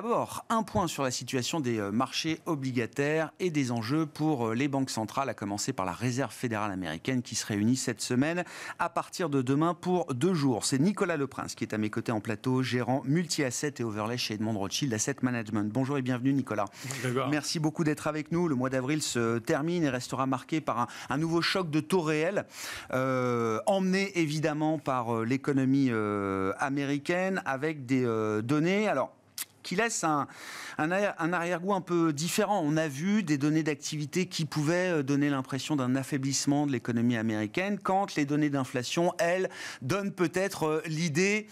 d'abord un point sur la situation des euh, marchés obligataires et des enjeux pour euh, les banques centrales, à commencer par la Réserve fédérale américaine qui se réunit cette semaine à partir de demain pour deux jours. C'est Nicolas Leprince qui est à mes côtés en plateau, gérant multi-asset et overlay chez Edmond Rothschild Asset Management. Bonjour et bienvenue Nicolas. Merci beaucoup d'être avec nous. Le mois d'avril se termine et restera marqué par un, nouveau choc de taux réels, euh, emmené évidemment par l'économie américaine avec des données. Alors, qui laisse un, arrière-goût un peu différent. On a vu des données d'activité qui pouvaient euh, donner l'impression d'un affaiblissement de l'économie américaine, quand les données d'inflation, elles, donnent peut-être euh, l'idée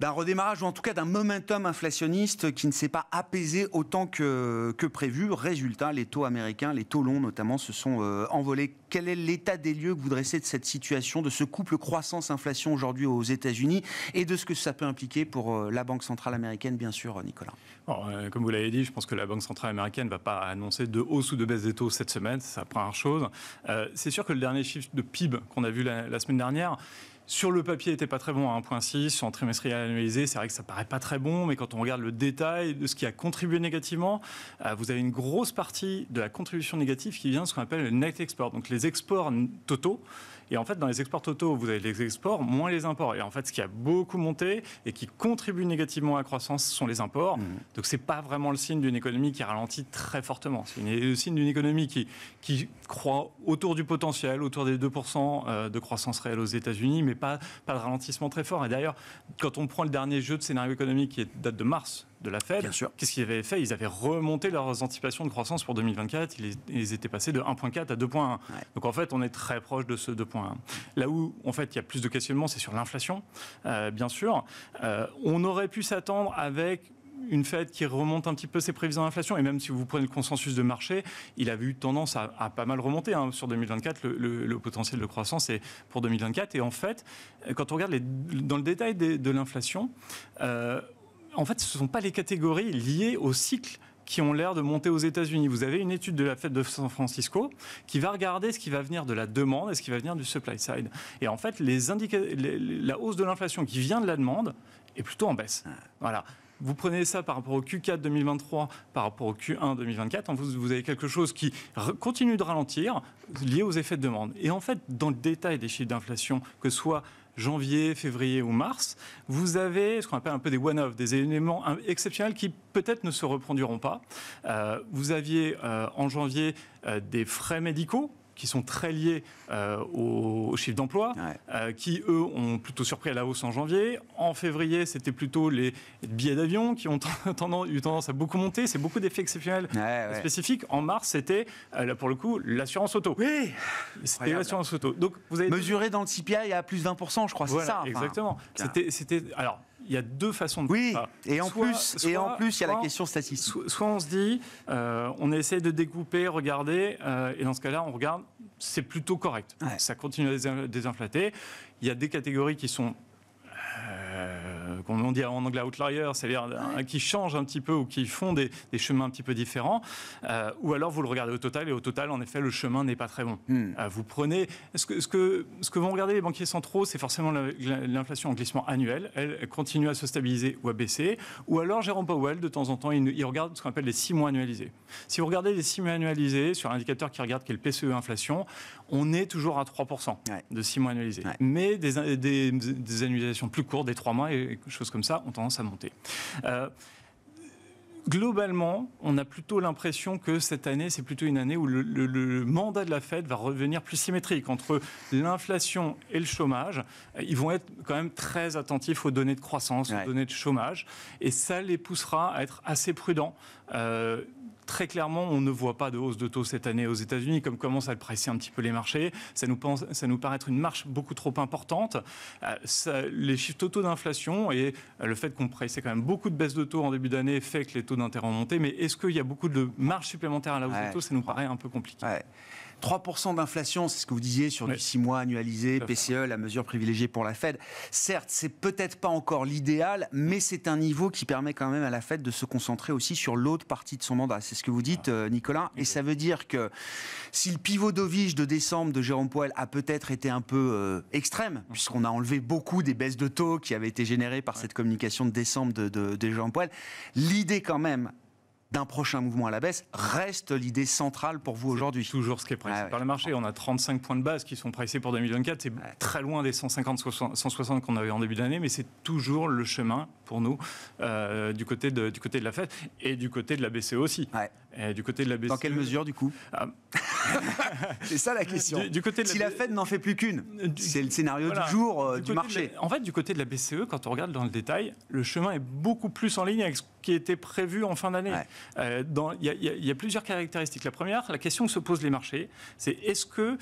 d'un redémarrage, ou en tout cas d'un momentum inflationniste qui ne s'est pas apaisé autant que, que prévu. Résultat, les taux américains, les taux longs notamment, se sont euh, envolés. Quel est l'état des lieux que vous dressez de cette situation, de ce couple croissance-inflation aujourd'hui aux États-Unis et de ce que ça peut impliquer pour euh, la Banque centrale américaine, bien sûr, Nicolas euh, Comme vous l'avez dit, je pense que la Banque centrale américaine ne va pas annoncer de hausse ou de baisse des taux cette semaine, c'est la première chose. C'est sûr que le dernier chiffre de PIB qu'on a vu la semaine dernière, sur le papier, n'était pas très bon à 1,6. En trimestriel annualisé, c'est vrai que ça paraît pas très bon, mais quand on regarde le détail de ce qui a contribué négativement, euh, vous avez une grosse partie de la contribution négative qui vient de ce qu'on appelle le net export, donc les exports totaux. Et en fait, dans les exports totaux, vous avez les exports moins les imports. Et en fait, ce qui a beaucoup monté et qui contribue négativement à la croissance ce sont les imports. Mmh. Donc Donc, n'est pas vraiment le signe d'une économie qui ralentit très fortement. C'est le signe d'une économie qui, qui croît autour du potentiel, autour des 2% euh, de croissance réelle aux États-Unis, mais pas, pas de ralentissement très fort. Et d'ailleurs, quand on prend le dernier jeu de scénario économique qui date de mars de la Fed. Qu'est-ce qu'ils avaient fait Ils avaient remonté leurs anticipations de croissance pour 2024. Ils, étaient passés de 1,4 à 2,1. Donc en fait, on est très proche de ce 2,1. Là où, en fait, il y a plus de questionnements, c'est sur l'inflation, euh, bien sûr. Euh, on aurait pu s'attendre avec une Fed qui remonte un petit peu ses prévisions d'inflation. Et même si vous prenez le consensus de marché, il avait eu tendance à, pas mal remonter hein. sur 2024. Le, potentiel de croissance est pour 2024. Et en fait, quand on regarde les, dans le détail de, l'inflation, euh, en fait, ce ne sont pas les catégories liées au cycle qui ont l'air de monter aux États-Unis. Vous avez une étude de la Fed de San Francisco qui va regarder ce qui va venir de la demande et ce qui va venir du supply side. Et en fait, la hausse de l'inflation qui vient de la demande est plutôt en baisse. Ah. Voilà. Vous prenez ça par rapport au Q4 2023, par rapport au Q1 2024, vous, vous avez quelque chose qui continue de ralentir lié aux effets de demande. Et en fait, dans le détail des chiffres d'inflation, que ce soit janvier, février ou mars, vous avez ce qu'on appelle un peu des one-off, des éléments exceptionnels qui peut-être ne se reproduiront pas. Euh, vous aviez euh, en janvier euh, des frais médicaux qui sont très liés euh, au, chiffre d'emploi, euh, qui eux ont plutôt surpris à la hausse en janvier. En février, c'était plutôt les billets d'avion qui ont tendance, eu tendance à beaucoup monter. C'est beaucoup d'effets exceptionnels spécifiques. En mars, c'était euh, là pour le coup l'assurance auto. Oui, c'était l'assurance auto. Donc vous avez mesuré dans le CPI à plus de 20 je crois, c'est ça. exactement. C'était alors il y a deux façons de oui, Et en plus, et en plus, il y a la question statistique. Soit, on se dit, euh, on essaie de découper, regarder, euh, et dans ce cas-là, on regarde, c'est plutôt correct. Ça continue à désinflater. Il y a des catégories qui sont qu'on dit en anglais outlier, c'est-à-dire qui changent un petit peu ou qui font des, chemins un petit peu différents. Euh, ou alors vous le regardez au total et au total, en effet, le chemin n'est pas très bon. Hmm. Euh, vous prenez ce que, vont regarder les banquiers centraux, c'est forcément l'inflation en glissement annuel. Elle continue à se stabiliser ou à baisser. Ou alors Jérôme Powell, de temps en temps, il, regarde ce qu'on appelle les six mois annualisés. Si vous regardez les six mois annualisés sur un indicateur qui regarde quel le PCE inflation, on est toujours à 3% de 6 mois annualisés. Mais des, des, annulations plus courtes, des 3 mois et choses comme ça, ont tendance à monter. Euh, globalement, on a plutôt l'impression que cette année, c'est plutôt une année où le, mandat de la Fed va revenir plus symétrique entre l'inflation et le chômage. Euh, ils vont être quand même très attentifs aux données de croissance, aux données de chômage, et ça les poussera à être assez prudents. Euh, très clairement, on ne voit pas de hausse de taux cette année aux États-Unis, comme commencent à le presser un petit peu les marchés. Ça nous, paraît être une marche beaucoup trop importante. Euh, les chiffres totaux d'inflation et euh, le fait qu'on pressait quand même beaucoup de baisses de taux en début d'année fait que les taux d'intérêt ont monté. Mais est-ce qu'il y a beaucoup de marge supplémentaire à la hausse de taux Ça nous paraît un peu compliqué. 3% d'inflation, c'est ce que vous disiez sur les du 6 mois annualisé, PCE, la mesure privilégiée pour la Fed. Certes, c'est peut-être pas encore l'idéal, mais c'est un niveau qui permet quand même à la Fed de se concentrer aussi sur l'autre partie de son mandat. C'est ce que vous dites, euh, Nicolas. Et ça veut dire que si le pivot d'ovige de décembre de Jérôme Powell a peut-être été un peu euh, extrême, mmh. puisqu'on a enlevé beaucoup des baisses de taux qui avaient été générées par cette communication de décembre de, Jérôme Powell, l'idée quand même d'un prochain mouvement à la baisse reste l'idée centrale pour vous aujourd'hui Toujours ce qui est pressé ah par le marché. On a 35 points de base qui sont pressés pour 2024. C'est très loin des 150, 160 qu'on avait en début d'année, mais c'est toujours le chemin pour nous euh, du, côté de, du côté de la Fed et du côté de la BCE aussi. Eh, du côté de la BCE. Dans quelle mesure, du coup ah. C'est ça la question. Du, côté de Si la Fed n'en fait plus qu'une, euh, c'est le scénario du jour euh, du, marché. En fait, du côté de la BCE, quand on regarde dans le détail, le chemin est beaucoup plus en ligne avec ce qui était prévu en fin d'année. Euh, il y, a plusieurs caractéristiques. La première, la question que se posent les marchés, c'est est-ce que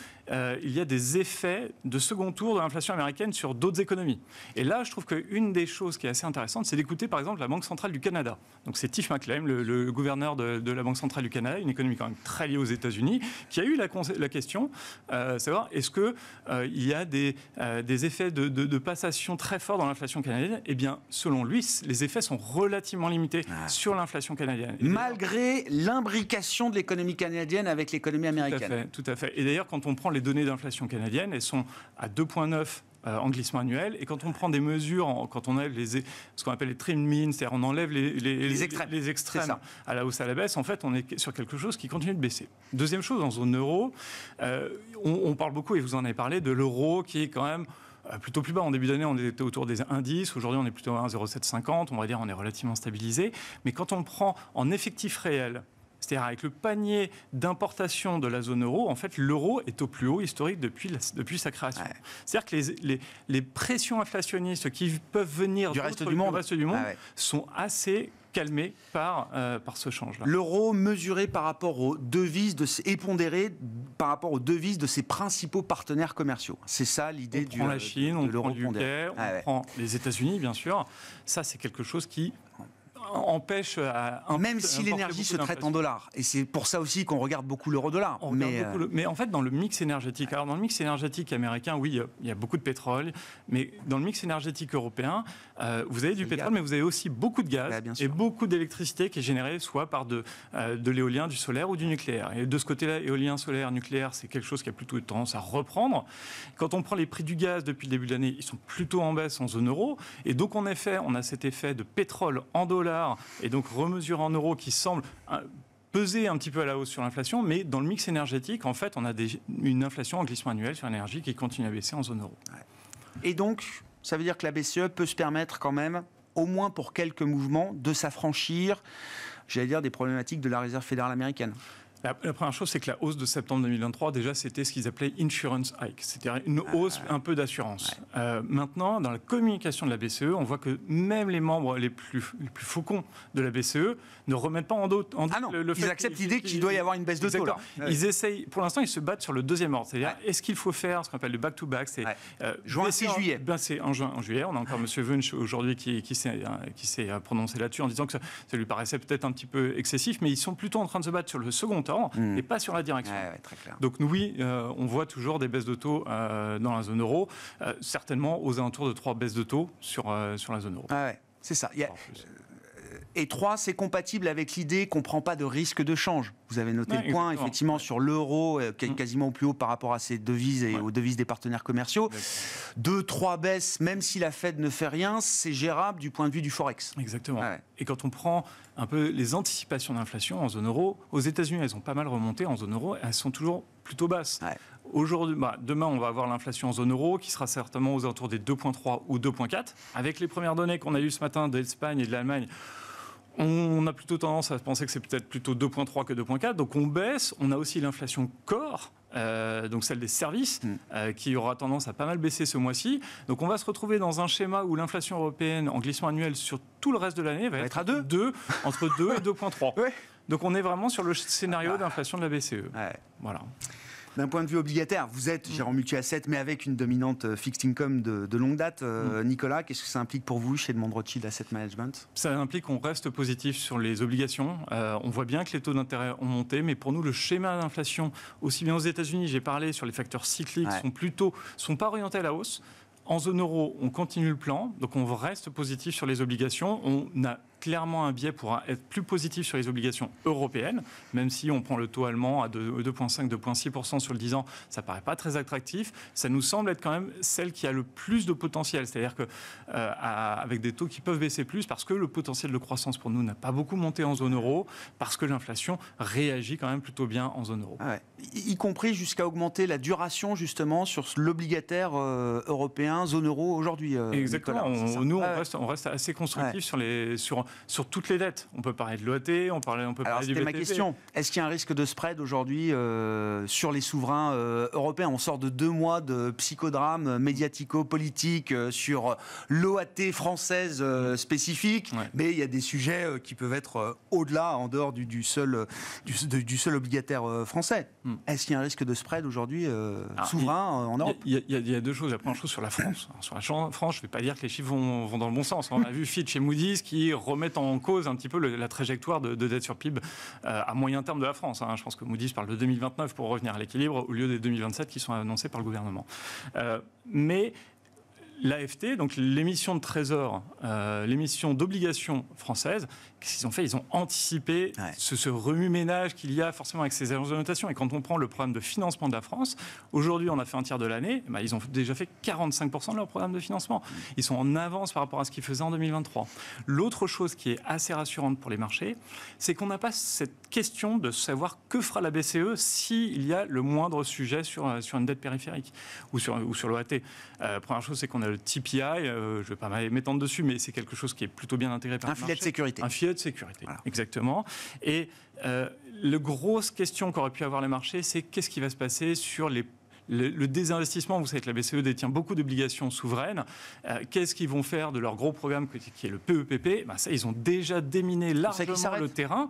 il y a des effets de second tour de l'inflation américaine sur d'autres économies Et là, je trouve qu'une des choses qui est assez intéressante, c'est d'écouter par exemple la Banque centrale du Canada. Donc c'est Tiff McLean, le, gouverneur de, de la Banque centrale centrale du Canada, une économie quand même très liée aux États-Unis, qui a eu la, la question euh, savoir est-ce que euh, il y a des, euh, des effets de, passation très forts dans l'inflation canadienne Eh bien, selon lui, les effets sont relativement limités ah. sur l'inflation canadienne. Malgré l'imbrication de l'économie canadienne avec l'économie américaine. Tout à fait. Tout à fait. Et d'ailleurs, quand on prend les données d'inflation canadienne, elles sont à 2,9 euh, en glissement annuel. Et quand on prend des mesures, quand on enlève les, ce qu'on appelle les trim c'est-à-dire on enlève les, extrêmes, à la hausse, à la baisse, en fait, on est sur quelque chose qui continue de baisser. Deuxième chose, en zone euro, euh, on, parle beaucoup, et vous en avez parlé, de l'euro qui est quand même euh, plutôt plus bas. En début d'année, on était autour des indices. Aujourd'hui, on est plutôt à 1,0750. On va dire on est relativement stabilisé. Mais quand on prend en effectif réel, c'est-à-dire avec le panier d'importation de la zone euro, en fait, l'euro est au plus haut historique depuis, depuis sa création. Ah C'est-à-dire que les, les, pressions inflationnistes qui peuvent venir du reste du monde, du ah monde sont assez calmées par, euh, par ce change-là. L'euro mesuré par rapport aux devises de, et par rapport aux devises de ses principaux partenaires commerciaux. C'est ça l'idée du. On prend la Chine, on prend on ah prend les États-Unis, bien sûr. Ça, c'est quelque chose qui empêche à euh, Même si l'énergie se traite en dollars. Et c'est pour ça aussi qu'on regarde beaucoup l'euro-dollar. Euh, mais, en fait, dans le mix énergétique, alors dans le mix énergétique américain, oui, il y a beaucoup de pétrole, mais dans le mix énergétique européen, euh, vous avez du pétrole, mais vous avez aussi beaucoup de gaz bah, et beaucoup d'électricité qui est générée soit par de, de l'éolien, du solaire ou du nucléaire. Et de ce côté-là, éolien, solaire, nucléaire, c'est quelque chose qui a plutôt tendance à reprendre. Quand on prend les prix du gaz depuis le début de l'année, ils sont plutôt en baisse en zone euro. Et donc, en effet, on a cet effet de pétrole en dollars et donc remesure en euros qui semble euh, peser un petit peu à la hausse sur l'inflation, mais dans le mix énergétique, en fait, on a une inflation en glissement annuel sur l'énergie qui continue à baisser en zone euro. Et donc, ça veut dire que la BCE peut se permettre quand même, au moins pour quelques mouvements, de s'affranchir, j'allais dire, des problématiques de la Réserve fédérale américaine la, première chose, c'est que la hausse de septembre 2023, déjà, c'était ce qu'ils appelaient insurance hike, c'est-à-dire une ah, hausse un peu d'assurance. Euh, maintenant, dans la communication de la BCE, on voit que même les membres les plus, plus faucons de la BCE ne remettent pas en doute ah non, le, ils acceptent l'idée qu'il doit y avoir une baisse de taux. Ils essayent, pour l'instant, ils se battent sur le deuxième ordre, c'est-à-dire est-ce qu'il faut faire ce qu'on appelle le back-to-back, c'est euh, juin, et en, juillet. Ben, en, juin, en juillet, on a encore M. Wunsch aujourd'hui qui, qui s'est euh, prononcé là-dessus en disant que ça, ça lui paraissait peut-être un petit peu excessif, mais ils sont plutôt en train de se battre sur le second ordre Hmm. et pas sur la direction. Donc oui, euh, on voit toujours des baisses de taux euh, dans la zone euro, euh, certainement aux alentours de trois baisses de taux sur, sur la zone euro. Ah ouais. C'est ça. Et trois, c'est compatible avec l'idée qu'on ne prend pas de risque de change. Vous avez noté le point, effectivement, sur l'euro, euh, qui est mm. quasiment au plus haut par rapport à ses devises et aux devises des partenaires commerciaux. Deux, trois baisses, même si la Fed ne fait rien, c'est gérable du point de vue du Forex. Exactement. Ah et quand on prend un peu les anticipations d'inflation en zone euro, aux États-Unis, elles ont pas mal remonté en zone euro, elles sont toujours plutôt basses. Aujourd'hui, bah, demain, on va avoir l'inflation en zone euro qui sera certainement aux alentours des 2,3 ou 2,4. Avec les premières données qu'on a eues ce matin d'Espagne et de l'Allemagne, on a plutôt tendance à penser que c'est peut-être plutôt 2.3 que 2.4, donc on baisse. On a aussi l'inflation corps, euh, donc celle des services, mm. euh, qui aura tendance à pas mal baisser ce mois-ci. Donc on va se retrouver dans un schéma où l'inflation européenne en glissement annuel sur tout le reste de l'année va, être, à 2, 2 entre 2 et 2.3. Donc on est vraiment sur le scénario ah bah. d'inflation de la BCE. Voilà. D'un point de vue obligataire, vous êtes gérant mm. multi-asset, mais avec une dominante euh, fixed income de, longue date. Euh, mm. Nicolas, qu'est-ce que ça implique pour vous chez monde Rothschild Asset Management Ça implique qu'on reste positif sur les obligations. Euh, on voit bien que les taux d'intérêt ont monté, mais pour nous, le schéma d'inflation, aussi bien aux États-Unis, j'ai parlé sur les facteurs cycliques, sont plutôt, sont pas orientés à la hausse. En zone euro, on continue le plan, donc on reste positif sur les obligations. On a clairement un biais pour être plus positif sur les obligations européennes, même si on prend le taux allemand à 2,5-2,6% sur le 10 ans, ça paraît pas très attractif. Ça nous semble être quand même celle qui a le plus de potentiel, c'est-à-dire que euh, avec des taux qui peuvent baisser plus parce que le potentiel de croissance pour nous n'a pas beaucoup monté en zone euro, parce que l'inflation réagit quand même plutôt bien en zone euro. Ah y, compris jusqu'à augmenter la duration justement sur l'obligataire euh, européen zone euro aujourd'hui. Euh, Exactement. nous, ah on, reste, assez constructif sur les sur sur toutes les dettes. On peut parler de l'OAT, on, parlait, on peut parler du BTP. ma question. Est-ce qu'il y a un risque de spread aujourd'hui euh, sur les souverains euh, européens On sort de deux mois de psychodrame médiatico-politique euh, sur l'OAT française spécifique, mais il y a des sujets qui peuvent être au-delà, en dehors du, seul, obligataire français. Hmm. Est-ce qu'il y a un risque de spread aujourd'hui ah, souverain en Europe Il y, a deux choses. La première chose sur la France. sur la France, je ne vais pas dire que les chiffres vont, vont dans le bon sens. Hein. On a vu Fitch et Moody's qui remettent mettent en cause un petit peu la trajectoire de, dette sur PIB euh, à moyen terme de la France. Hein. Je pense que Moody's parle de 2029 pour revenir à l'équilibre au lieu des 2027 qui sont annoncés par le gouvernement. Euh, mais l'AFT, donc l'émission de trésor, euh, l'émission d'obligation françaises, qu'est-ce qu'ils ont fait Ils ont anticipé ce, remue-ménage qu'il y a forcément avec ces agences de notation. Et quand on prend le programme de financement de la France, aujourd'hui on a fait un tiers de l'année, bah, ils ont déjà fait 45% de leur programme de financement. Ils sont en avance par rapport à ce qu'ils faisaient en 2023. L'autre chose qui est assez rassurante pour les marchés, c'est qu'on n'a pas cette question de savoir que fera la BCE s'il y a le moindre sujet sur, euh, sur une dette périphérique ou sur, ou sur l'OAT. Euh, première chose, c'est qu'on le TPI, euh, je ne vais pas m'étendre dessus, mais c'est quelque chose qui est plutôt bien intégré par un filet de sécurité. Un filet de sécurité, exactement. Et euh, la grosse question qu'auraient pu avoir les marchés, c'est qu'est-ce qui va se passer sur les le, désinvestissement, vous savez que la BCE détient beaucoup d'obligations souveraines. Euh, qu'est-ce qu'ils vont faire de leur gros programme qui est le PEPP e ben, ça, Ils ont déjà déminé largement le terrain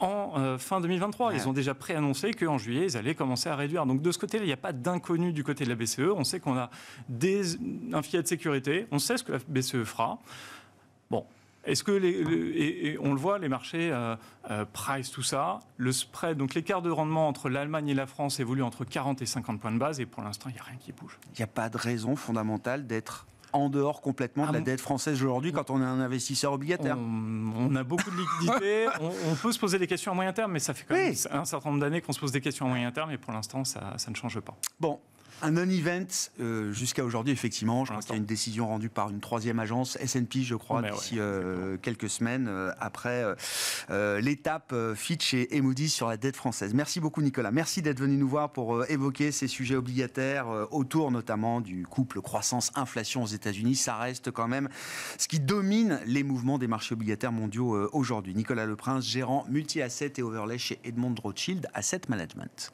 en euh, fin 2023. Ils ont déjà préannoncé qu'en juillet, ils allaient commencer à réduire. Donc de ce côté-là, il n'y a pas d'inconnu du côté de la BCE. On sait qu'on a des, un filet de sécurité, on sait ce que la BCE fera. Bon, est-ce que les, et, on le voit, les marchés euh, euh, price tout ça, le spread, donc l'écart de rendement entre l'Allemagne et la France évolue entre 40 et 50 points de base, et pour l'instant, il n'y a rien qui bouge. Il n'y a pas de raison fondamentale d'être en dehors complètement de ah la dette française aujourd'hui quand on est un investisseur obligataire on, a beaucoup de liquidités, on, peut se poser des questions à moyen terme, mais ça fait quand même un certain nombre d'années qu'on se pose des questions à moyen terme et pour l'instant ça, ça ne change pas. Bon, un non-event euh, jusqu'à aujourd'hui, effectivement. Je qu'il y a une décision rendue par une troisième agence, SP, je crois, ben d'ici euh, quelques semaines euh, après l'étape Fitch et, et sur la dette française. Merci beaucoup, Nicolas. Merci d'être venu nous voir pour évoquer ces sujets obligataires autour notamment du couple croissance-inflation aux États-Unis. Ça reste quand même ce qui domine les mouvements des marchés obligataires mondiaux aujourd'hui. Nicolas Leprince, gérant multi-asset et overlay chez Edmond Rothschild Asset Management.